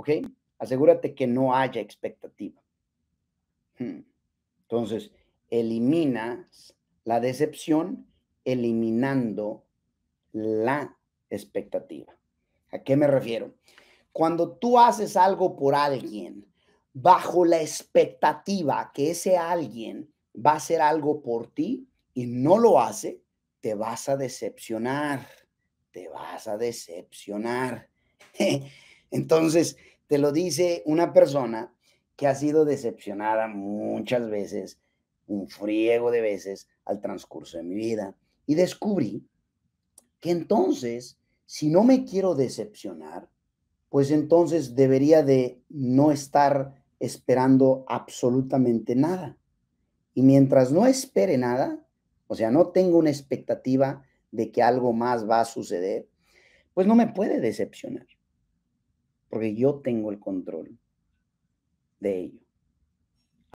¿ok? Asegúrate que no haya expectativa. Hmm. Entonces, eliminas la decepción eliminando la expectativa. ¿A qué me refiero? Cuando tú haces algo por alguien bajo la expectativa que ese alguien va a hacer algo por ti y no lo hace, te vas a decepcionar, te vas a decepcionar. Entonces, te lo dice una persona que ha sido decepcionada muchas veces, un friego de veces al transcurso de mi vida. Y descubrí que entonces, si no me quiero decepcionar, pues entonces debería de no estar esperando absolutamente nada. Y mientras no espere nada, o sea, no tengo una expectativa de que algo más va a suceder, pues no me puede decepcionar porque yo tengo el control de ello.